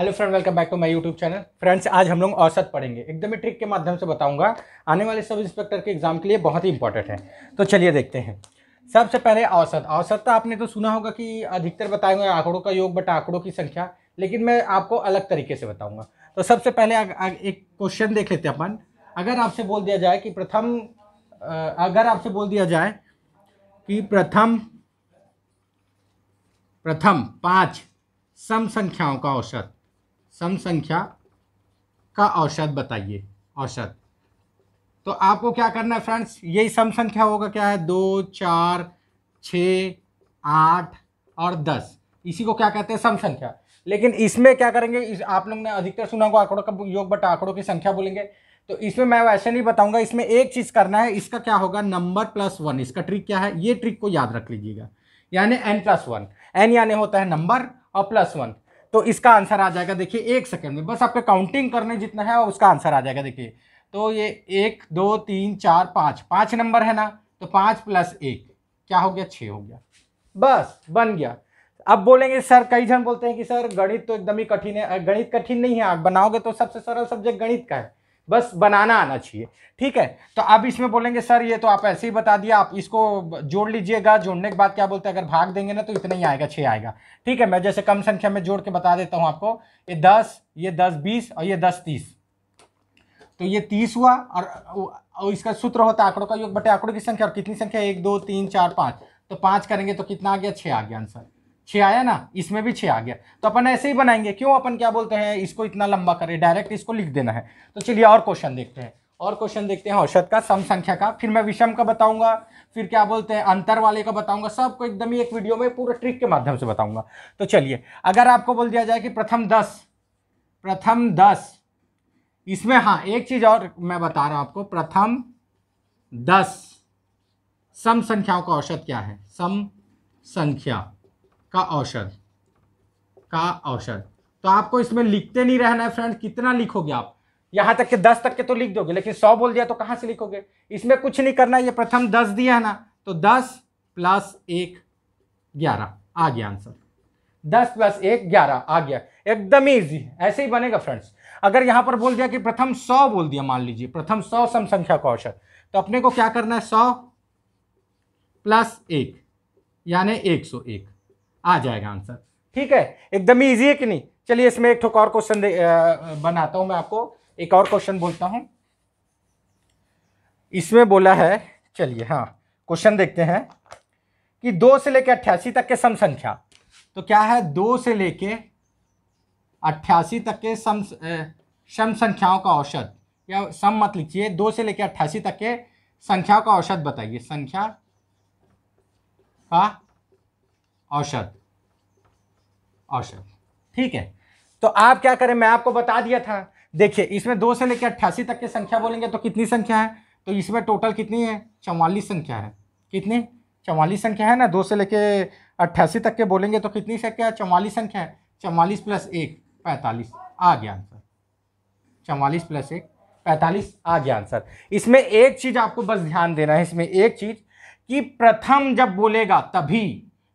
hello friend welcome back to my YouTube channel friends आज हम लोग औसत पढ़ेंगे एकदम ही ट्रिक के माध्यम से बताऊंगा आने वाले सब इंस्पेक्टर के एग्जाम के लिए बहुत ही इंपॉर्टेंट है तो चलिए देखते हैं सबसे पहले औसत औसत तो आपने तो सुना होगा कि अधिकतर बताएंगे आंकड़ों का योग बट आंकड़ों की संख्या लेकिन मैं आपको अलग तरीके से बताऊँगा तो सबसे पहले आग, आग, एक क्वेश्चन देख लेते अपन अगर आपसे बोल दिया जाए कि प्रथम अगर आपसे बोल दिया जाए कि प्रथम प्रथम पाँच सम संख्याओं का औसत सम संख्या का औसत बताइए औसत तो आपको क्या करना है फ्रेंड्स यही सम संख्या होगा क्या है दो चार छ आठ और दस इसी को क्या कहते हैं सम संख्या लेकिन इसमें क्या करेंगे इस आप लोग ने अधिकतर सुना होगा आंकड़ों का योग बट आंकड़ों की संख्या बोलेंगे तो इसमें मैं वैसे नहीं बताऊंगा इसमें एक चीज़ करना है इसका क्या होगा नंबर प्लस वन इसका ट्रिक क्या है ये ट्रिक को याद रख लीजिएगा यानी एन प्लस वन एन यानी होता है नंबर और प्लस वन तो इसका आंसर आ जाएगा देखिए एक सेकंड में बस आपका काउंटिंग करने जितना है उसका आंसर आ जाएगा देखिए तो ये एक दो तीन चार पाँच पाँच नंबर है ना तो पाँच प्लस एक क्या हो गया छः हो गया बस बन गया अब बोलेंगे सर कई जन बोलते हैं कि सर गणित तो एकदम ही कठिन है गणित कठिन नहीं है आप बनाओगे तो सबसे सरल सब्जेक्ट गणित का है बस बनाना आना चाहिए ठीक है तो अब इसमें बोलेंगे सर ये तो आप ऐसे ही बता दिया आप इसको जोड़ लीजिएगा जोड़ने के बाद क्या बोलते हैं अगर भाग देंगे ना तो इतना ही आएगा छः आएगा ठीक है मैं जैसे कम संख्या में जोड़ के बता देता हूँ आपको ये दस ये दस बीस और ये दस तीस तो ये तीस हुआ और, और इसका सूत्र होता है आंकड़ों का योग बटे आंकड़ों की संख्या और कितनी संख्या एक दो तीन चार पाँच तो पाँच करेंगे तो कितना आ गया छः आ गया आंसर छे आया ना इसमें भी छ आ गया तो अपन ऐसे ही बनाएंगे क्यों अपन क्या बोलते हैं इसको इतना लंबा करें डायरेक्ट इसको लिख देना है तो चलिए और क्वेश्चन देखते हैं और क्वेश्चन देखते हैं औषध का सम संख्या का फिर मैं विषम का बताऊंगा फिर क्या बोलते हैं अंतर वाले का बताऊंगा सबको एकदम ही एक वीडियो में पूरा ट्रिक के माध्यम से बताऊंगा तो चलिए अगर आपको बोल दिया जाए कि प्रथम दस प्रथम दस इसमें हाँ एक चीज़ और मैं बता रहा हूं आपको प्रथम दस सम संख्याओं का औसत क्या है सम संख्या का औषध का औषध तो आपको इसमें लिखते नहीं रहना है फ्रेंड कितना लिखोगे आप यहां तक के दस तक के तो लिख दोगे लेकिन सौ बोल दिया तो कहां से लिखोगे इसमें कुछ नहीं करना ये प्रथम दस दिया है ना तो दस प्लस एक ग्यारह आ गया आंसर दस प्लस एक ग्यारह आ गया एकदम इजी ऐसे ही बनेगा फ्रेंड्स अगर यहां पर बोल दिया कि प्रथम सौ बोल दिया मान लीजिए प्रथम सौ सम संख्या का औषध तो अपने को क्या करना है सौ प्लस एक यानी एक सौ एक आ जाएगा आंसर ठीक है एकदम ही ईजी है कि नहीं चलिए इसमें एक और क्वेश्चन बनाता हूं मैं आपको एक और क्वेश्चन बोलता हूं इसमें बोला है चलिए हाँ क्वेश्चन देखते हैं कि दो से लेकर अट्ठासी तक के सम संख्या तो क्या है दो से लेके अट्ठासी तक के सम सम संख्याओं का औसत या सम मत लिखिए दो से लेकर अट्ठासी तक के संख्याओं का औसत बताइए संख्या का औषध औषध ठीक है तो आप क्या करें मैं आपको बता दिया था देखिए इसमें दो से लेकर अट्ठासी तक की संख्या बोलेंगे तो कितनी संख्या है तो इसमें टोटल कितनी है चौवालीस संख्या है कितनी चौवालीस संख्या है ना दो से लेके अट्ठासी तक के बोलेंगे तो कितनी संख्या है चौवालीस संख्या है चौवालीस प्लस एक पैंतालीस आ गया आंसर चौवालीस प्लस एक पैंतालीस आ गया आंसर इसमें एक चीज़ आपको बस ध्यान देना है इसमें एक चीज़ कि प्रथम जब बोलेगा तभी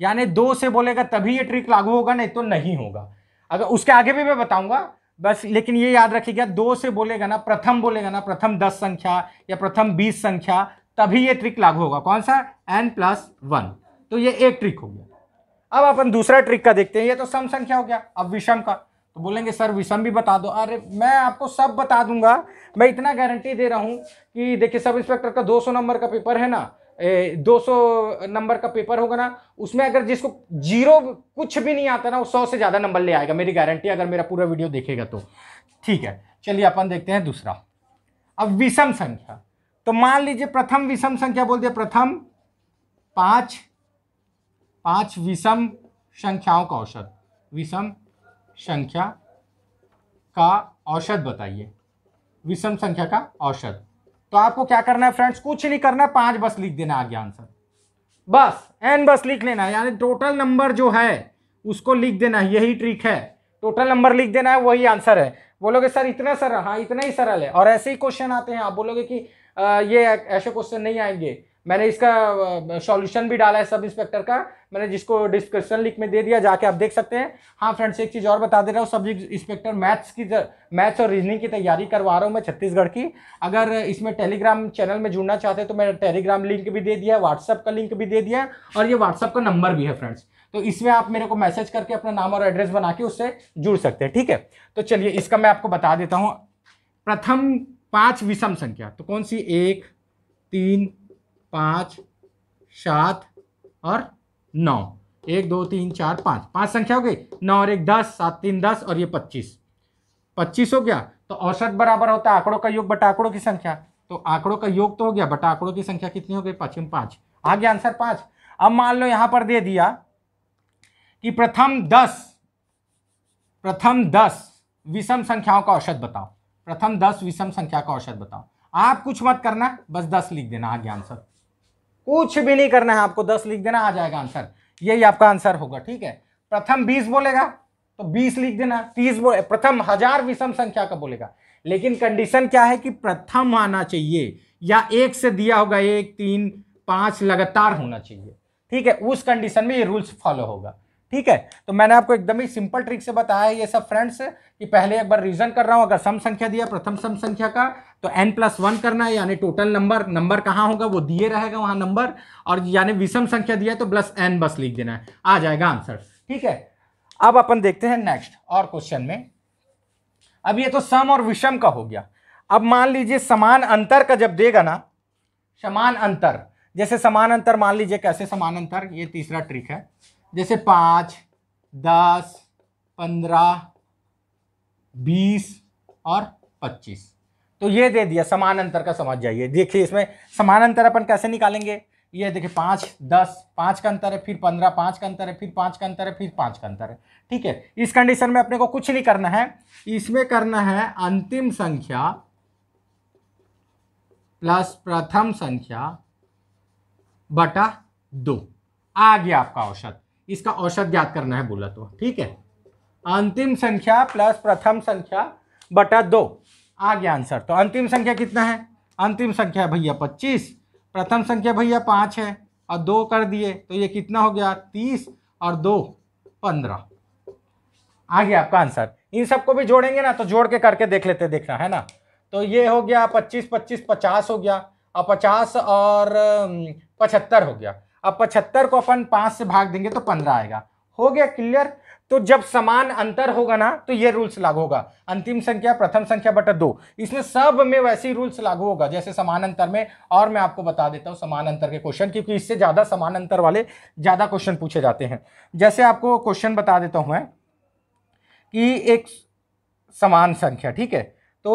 यानी दो से बोलेगा तभी ये ट्रिक लागू होगा नहीं तो नहीं होगा अगर उसके आगे भी मैं बताऊंगा बस लेकिन ये याद रखिएगा दो से बोलेगा ना प्रथम बोलेगा ना प्रथम दस संख्या या प्रथम बीस संख्या तभी ये ट्रिक लागू होगा कौन सा एन प्लस वन तो ये एक ट्रिक हो गया अब अपन दूसरा ट्रिक का देखते हैं ये तो सम संख्या हो गया अब विषम का तो बोलेंगे सर विषम भी बता दो अरे मैं आपको सब बता दूंगा मैं इतना गारंटी दे रहा हूँ कि देखिए सब इंस्पेक्टर का दो नंबर का पेपर है ना दो सौ नंबर का पेपर होगा ना उसमें अगर जिसको जीरो कुछ भी नहीं आता ना वो सौ से ज़्यादा नंबर ले आएगा मेरी गारंटी अगर मेरा पूरा वीडियो देखेगा तो ठीक है चलिए अपन देखते हैं दूसरा अब विषम संख्या तो मान लीजिए प्रथम विषम संख्या बोल दिया प्रथम पाँच पाँच विषम संख्याओं का औसत विषम संख्या का औसत बताइए विषम संख्या का औसत तो आपको क्या करना है फ्रेंड्स कुछ नहीं करना है पांच बस लिख देना आगे आंसर बस एन बस लिख लेना है यानी टोटल नंबर जो है उसको लिख देना है यही ट्रिक है टोटल नंबर लिख देना है वही आंसर है बोलोगे सर इतना सरल हाँ इतना ही सरल है और ऐसे ही क्वेश्चन आते हैं आप बोलोगे कि आ, ये ऐसे क्वेश्चन नहीं आएंगे मैंने इसका सॉल्यूशन भी डाला है सब इंस्पेक्टर का मैंने जिसको डिस्क्रिप्शन लिंक में दे दिया जाके आप देख सकते हैं हाँ फ्रेंड्स एक चीज़ और बता दे रहा हूँ सब इंस्पेक्टर मैथ्स की मैथ्स और रीजनिंग की तैयारी करवा रहा हूँ मैं छत्तीसगढ़ की अगर इसमें टेलीग्राम चैनल में जुड़ना चाहते हैं तो मैं टेलीग्राम लिंक भी दे दिया व्हाट्सअप का लिंक भी दे दिया और ये व्हाट्सअप का नंबर भी है फ्रेंड्स तो इसमें आप मेरे को मैसेज करके अपना नाम और एड्रेस बना के उससे जुड़ सकते हैं ठीक है तो चलिए इसका मैं आपको बता देता हूँ प्रथम पाँच विषम संख्या तो कौन सी एक तीन पाँच सात और नौ एक दो तीन चार पाँच पाँच संख्या हो गई नौ और एक दस सात तीन दस और ये पच्चीस पच्चीस हो गया तो औसत बराबर होता है आंकड़ों का योग बटा आंकड़ों की संख्या तो आंकड़ों का योग तो हो गया बटा आंकड़ों की संख्या कितनी हो गई पश्चिम पाँच आ गया आंसर पाँच अब मान लो यहाँ पर दे दिया कि प्रथम दस प्रथम दस विषम संख्याओं का औसत बताओ प्रथम दस विषम संख्या का औसत बताओ आप कुछ मत करना बस दस लिख देना आ गया आंसर कुछ भी नहीं करना है आपको दस लिख देना आ जाएगा आंसर यही आपका आंसर होगा ठीक है प्रथम बीस बोलेगा तो बीस लिख देना तीस बोले प्रथम हजार विषम संख्या का बोलेगा लेकिन कंडीशन क्या है कि प्रथम आना चाहिए या एक से दिया होगा एक तीन पांच लगातार होना चाहिए ठीक है उस कंडीशन में ये रूल्स फॉलो होगा ठीक है तो मैंने आपको एकदम ही सिंपल ट्रिक से बताया ये सब फ्रेंड्स कि पहले एक बार रीजन कर रहा हूँ अगर सम संख्या दिया प्रथम सम संख्या का तो एन प्लस वन करना है यानी टोटल नंबर नंबर कहाँ होगा वो दिए रहेगा वहाँ नंबर और यानी विषम संख्या दिया तो प्लस एन बस लिख देना है आ जाएगा आंसर ठीक है अब अपन देखते हैं नेक्स्ट और क्वेश्चन में अब ये तो सम और विषम का हो गया अब मान लीजिए समान अंतर का जब देगा ना समान अंतर जैसे समान अंतर मान लीजिए कैसे समान अंतर ये तीसरा ट्रिक है जैसे पाँच दस पंद्रह बीस और पच्चीस तो ये दे दिया समानांतर का समझ जाइए देखिए इसमें समानांतर अपन कैसे निकालेंगे ये देखिए पाँच दस पाँच का अंतर है फिर पंद्रह पाँच का अंतर है फिर पाँच का अंतर है फिर पाँच का अंतर है ठीक है इस कंडीशन में अपने को कुछ नहीं करना है इसमें करना है अंतिम संख्या प्लस प्रथम संख्या बटा दो आ गया आपका औसत इसका औसत ज्ञात करना है बोला तो ठीक है अंतिम संख्या प्लस प्रथम संख्या बटा दो आ गया आंसर तो अंतिम संख्या कितना है अंतिम संख्या भैया पच्चीस प्रथम संख्या भैया पाँच है और दो कर दिए तो ये कितना हो गया तीस और दो पंद्रह आ गया आपका आंसर इन सबको भी जोड़ेंगे ना तो जोड़ के करके देख लेते देखना है ना तो ये हो गया पच्चीस पच्चीस पचास हो गया और पचास और पचहत्तर हो गया अब पचहत्तर को अपन पांच से भाग देंगे तो पंद्रह आएगा हो गया क्लियर तो जब समान अंतर होगा ना तो ये रूल्स लागू होगा अंतिम संख्या प्रथम संख्या बटा दो इसमें सब में वैसे ही रूल्स लागू होगा जैसे समान अंतर में और मैं आपको बता देता हूँ समान अंतर के क्वेश्चन क्योंकि इससे ज़्यादा समान अंतर वाले ज़्यादा क्वेश्चन पूछे जाते हैं जैसे आपको क्वेश्चन बता देता हूँ मैं कि एक समान संख्या ठीक है तो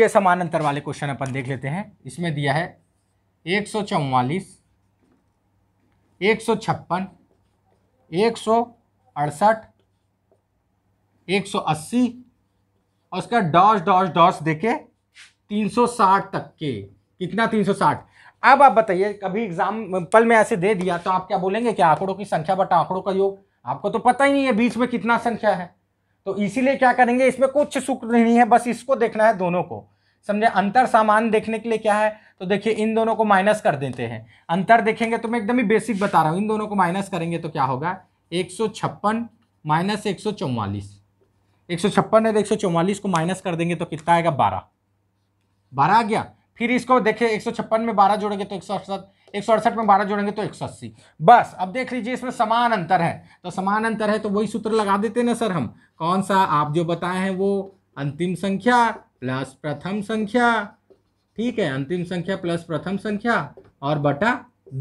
ये समान अंतर वाले क्वेश्चन अपन देख लेते हैं इसमें दिया है एक सौ चौवालीस एक सौ छप्पन एक सौ अड़सठ एक सौ अस्सी और उसका डॉस डॉस डॉस देखे तीन सौ साठ तक के कितना तीन सौ साठ अब आप बताइए कभी एग्जाम पल में ऐसे दे दिया तो आप क्या बोलेंगे कि आंकड़ों की संख्या बट आंकड़ों का योग आपको तो पता ही नहीं है बीच में कितना संख्या है तो इसीलिए क्या करेंगे इसमें कुछ सूत्र नहीं है बस इसको देखना है दोनों को समझे अंतर सामान देखने के लिए क्या है तो देखिए इन दोनों को माइनस कर देते हैं अंतर देखेंगे तो मैं एकदम ही बेसिक बता रहा हूँ इन दोनों को माइनस करेंगे तो क्या होगा एक सौ छप्पन माइनस एक सौ चौवालीस एक सौ छप्पन और एक सौ चौवालीस को माइनस कर देंगे तो कितना आएगा बारह बारह आ गया फिर इसको देखिए एक सौ छप्पन में बारह जोड़ेंगे तो एक सौ अड़सठ एक सौ अड़सठ में बारह जोड़ेंगे तो एक सौ अस्सी बस अब देख लीजिए इसमें समान अंतर है तो समान अंतर है तो वही सूत्र लगा देते ना सर हम कौन सा आप जो बताए हैं वो अंतिम संख्या प्लस प्रथम संख्या ठीक है अंतिम संख्या प्लस प्रथम संख्या और बटा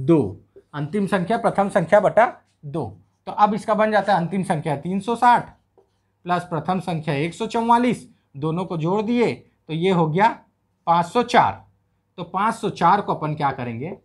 दो अंतिम संख्या प्रथम संख्या बटा दो तो अब इसका बन जाता है अंतिम संख्या तीन सौ साठ प्लस प्रथम संख्या एक सौ चौवालीस दोनों को जोड़ दिए तो ये हो गया पाँच सौ चार तो पाँच सौ चार को अपन क्या करेंगे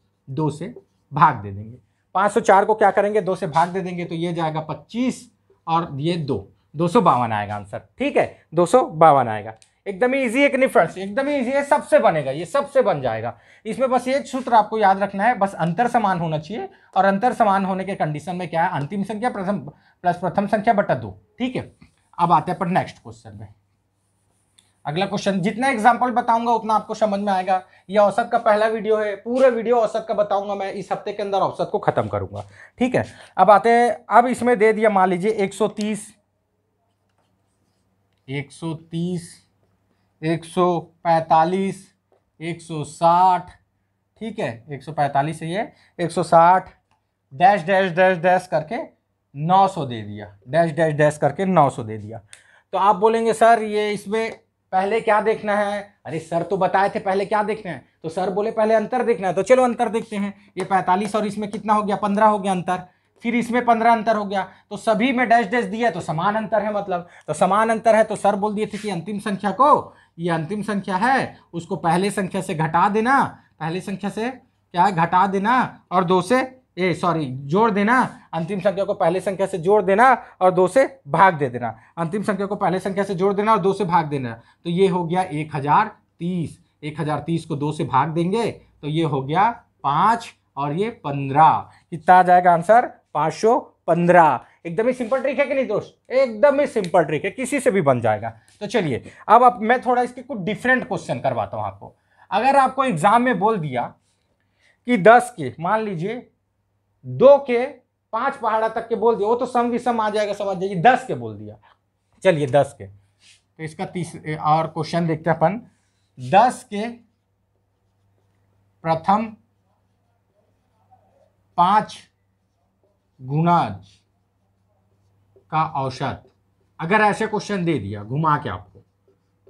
दो से भाग दे देंगे पाँच सौ चार को क्या करेंगे दो से भाग दे देंगे तो ये जाएगा पच्चीस और ये दो दो सौ बावन आएगा आंसर ठीक है दो सौ बावन आएगा एकदम ही ईजी है कनिफर्स एकदम ही ईजी है सबसे बनेगा ये सबसे बन जाएगा इसमें बस एक सूत्र आपको याद रखना है बस अंतर समान होना चाहिए और अंतर समान होने के कंडीशन में क्या है अंतिम संख्या प्रथम प्लस प्रथम संख्या बटा दो ठीक है अब आते हैं पर नेक्स्ट क्वेश्चन में अगला क्वेश्चन जितना एग्जाम्पल बताऊंगा उतना आपको समझ में आएगा ये औसत का पहला वीडियो है पूरे वीडियो औसत का बताऊंगा मैं इस हफ्ते के अंदर औसत को खत्म करूंगा ठीक है अब आते हैं अब इसमें दे दिया मान लीजिए 130 130 एक सौ पैंतालीस एक सौ साठ ठीक है एक सौ पैंतालीस सही है एक सौ साठ डैश डैश डैश डैश करके नौ सौ दे दिया डैश डैश डैश करके नौ सौ दे दिया तो आप बोलेंगे सर ये इसमें पहले क्या देखना है अरे सर तो बताए थे पहले क्या देखना है तो सर बोले पहले अंतर देखना है तो चलो अंतर देखते हैं ये पैंतालीस और इसमें कितना हो गया पंद्रह हो गया अंतर फिर इसमें पंद्रह अंतर हो गया तो सभी में डैश डैश दिया तो समान अंतर है मतलब तो समान अंतर है तो सर बोल दिए थे कि अंतिम संख्या को ये अंतिम संख्या है उसको पहले संख्या से घटा देना पहले संख्या से क्या है घटा देना और दो से ए सॉरी जोड़ देना अंतिम संख्या को पहले संख्या से जोड़ देना और दो से भाग दे देना अंतिम संख्या को पहले संख्या से जोड़ देना और दो से भाग देना तो ये हो गया एक हज़ार तीस एक हज़ार तीस को दो से भाग देंगे तो ये हो गया पाँच और ये पंद्रह कितना आ जाएगा आंसर पाँच सौ पंद्रह एकदम ही सिंपल ट्रिक है कि नहीं दोस्त एकदम ही सिंपल ट्रिक है किसी से भी बन जाएगा तो चलिए अब आप मैं थोड़ा इसके कुछ डिफरेंट क्वेश्चन करवाता हूँ आपको अगर आपको एग्जाम में बोल दिया कि दस के मान लीजिए दो के पांच पहाड़ा तक के बोल दिया वो तो सम विषम आ जाएगा सब आ जाएगी दस के बोल दिया चलिए दस के तो इसका तीसरे और क्वेश्चन देखते हैं अपन दस के प्रथम पांच गुणाज का औसत अगर ऐसे क्वेश्चन दे दिया घुमा के आपको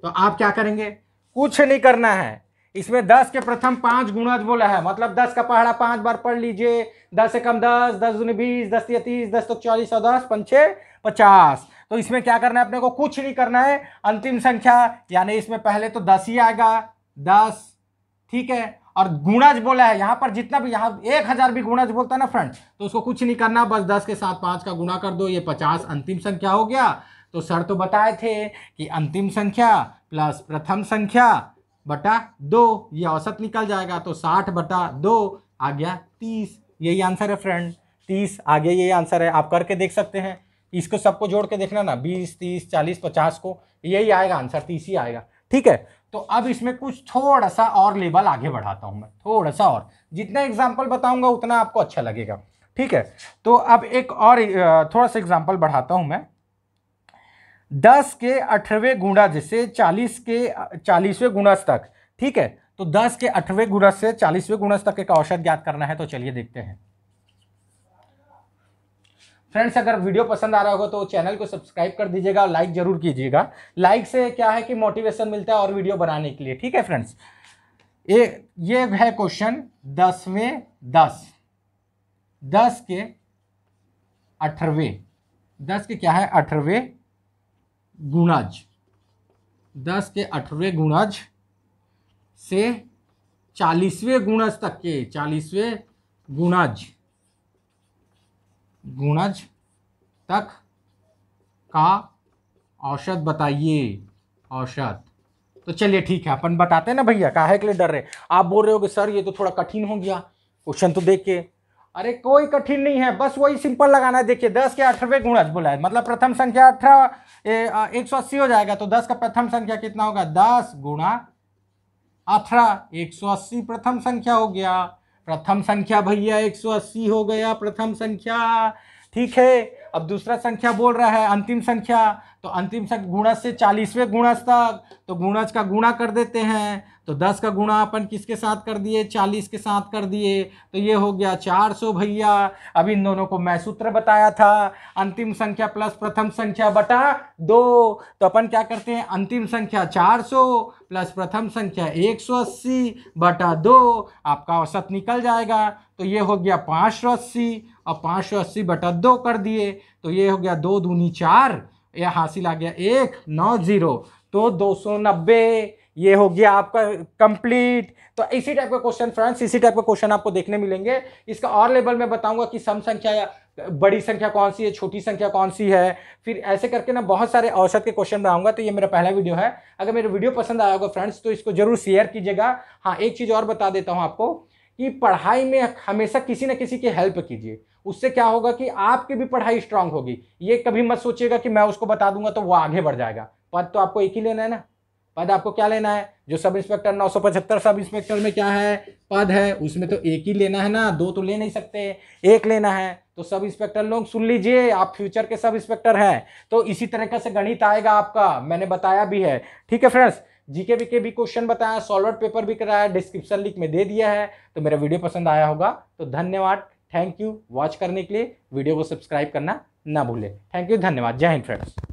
तो आप क्या करेंगे कुछ नहीं करना है इसमें दस के प्रथम पांच गुणज बोला है मतलब दस का पहाड़ा पांच बार पढ़ लीजिए दस से कम दस दस दूनी बीस दस या तीस दस तो चालीस और दस पंचे पचास तो इसमें क्या करना है अपने को कुछ नहीं करना है अंतिम संख्या यानी इसमें पहले तो दस ही आएगा दस ठीक है और गुणज बोला है यहाँ पर जितना भी यहाँ एक हज़ार भी गुणज बोलता है ना फ्रेंड तो उसको कुछ नहीं करना बस दस के साथ पाँच का गुणा कर दो ये पचास अंतिम संख्या हो गया तो सर तो बताए थे कि अंतिम संख्या प्लस प्रथम संख्या बटा दो ये औसत निकल जाएगा तो साठ बटा दो आ गया तीस यही आंसर है फ्रेंड तीस आगे यही आंसर है आप करके देख सकते हैं इसको सबको जोड़ के देखना ना बीस तीस चालीस पचास को यही आएगा आंसर तीस ही आएगा ठीक है तो अब इसमें कुछ थोड़ा सा और लेवल आगे बढ़ाता हूं मैं थोड़ा सा और जितना एग्जाम्पल बताऊंगा उतना आपको अच्छा लगेगा ठीक है तो अब एक और थोड़ा सा एग्जाम्पल बढ़ाता हूं मैं दस के अठारहवें गुणा जैसे चालीस के चालीसवें गुणस तक ठीक है तो दस के अठारहवें गुणज से चालीसवें गुणस तक एक औसत ज्ञात करना है तो चलिए देखते हैं फ्रेंड्स अगर वीडियो पसंद आ रहा होगा तो चैनल को सब्सक्राइब कर दीजिएगा और लाइक जरूर कीजिएगा लाइक से क्या है कि मोटिवेशन मिलता है और वीडियो बनाने के लिए ठीक है फ्रेंड्स ये ये है क्वेश्चन दसवें दस दस के अठारवे दस के क्या है अठारवे गुणज दस के अठारवे गुणज से चालीसवें गुणज तक के चालीसवें गुणज गुणज तक का औषध बताइए औषध तो चलिए ठीक है अपन बताते हैं ना भैया काहे के लिए डर रहे आप बोल रहे हो कि सर ये तो थोड़ा कठिन हो गया क्वेश्चन तो देख के अरे कोई कठिन नहीं है बस वही सिंपल लगाना है देखिए दस के अठारहवें गुणज बोला है मतलब प्रथम संख्या अठारह एक सौ अस्सी हो जाएगा तो दस का प्रथम संख्या कितना होगा दस गुणा अठारह एक सौ अस्सी प्रथम संख्या हो गया प्रथम संख्या भैया 180 हो गया प्रथम संख्या ठीक है अब दूसरा संख्या बोल रहा है अंतिम संख्या तो अंतिम संख्या गुणज से चालीसवें गुणज तक तो गुणज का गुणा कर देते हैं तो दस का गुणा अपन किसके साथ कर दिए चालीस के साथ कर दिए तो ये हो गया चार सौ भैया अब इन दोनों को मैं सूत्र बताया था अंतिम संख्या प्लस प्रथम संख्या बटा दो तो अपन क्या करते हैं अंतिम संख्या चार सौ प्लस प्रथम संख्या एक सौ अस्सी बटा दो आपका औसत निकल जाएगा तो ये हो गया पाँच सौ अस्सी और पाँच सौ अस्सी बटा दो कर दिए तो ये हो गया दो दूनी चार यह हासिल आ गया एक नौ जीरो तो दो सौ नब्बे ये हो गया आपका कंप्लीट तो इसी टाइप का क्वेश्चन फ्रेंड्स इसी टाइप का क्वेश्चन आपको देखने मिलेंगे इसका और लेवल में बताऊंगा कि सम संख्या बड़ी संख्या कौन सी है छोटी संख्या कौन सी है फिर ऐसे करके ना बहुत सारे औसत के क्वेश्चन बनाऊंगा तो ये मेरा पहला वीडियो है अगर मेरा वीडियो पसंद आया होगा फ्रेंड्स तो इसको जरूर शेयर कीजिएगा हाँ एक चीज़ और बता देता हूँ आपको कि पढ़ाई में हमेशा किसी न किसी की हेल्प कीजिए उससे क्या होगा कि आपकी भी पढ़ाई स्ट्रांग होगी ये कभी मत सोचिएगा कि मैं उसको बता दूंगा तो वो आगे बढ़ जाएगा पद तो आपको एक ही लेना है ना पद आपको क्या लेना है जो सब इंस्पेक्टर पचहत्तर सब इंस्पेक्टर में क्या है पद है उसमें तो एक ही लेना है ना दो तो ले नहीं सकते एक लेना है तो सब इंस्पेक्टर लोग सुन लीजिए आप फ्यूचर के सब इंस्पेक्टर हैं तो इसी तरीके से गणित आएगा आपका मैंने बताया भी है ठीक है फ्रेंड्स जीके वीके के भी क्वेश्चन बताया सॉल्वर पेपर भी कराया डिस्क्रिप्शन लिंक में दे दिया है तो मेरा वीडियो पसंद आया होगा तो धन्यवाद थैंक यू वॉच करने के लिए वीडियो को सब्सक्राइब करना ना भूले थैंक यू धन्यवाद जय हिंद फ्रेंड्स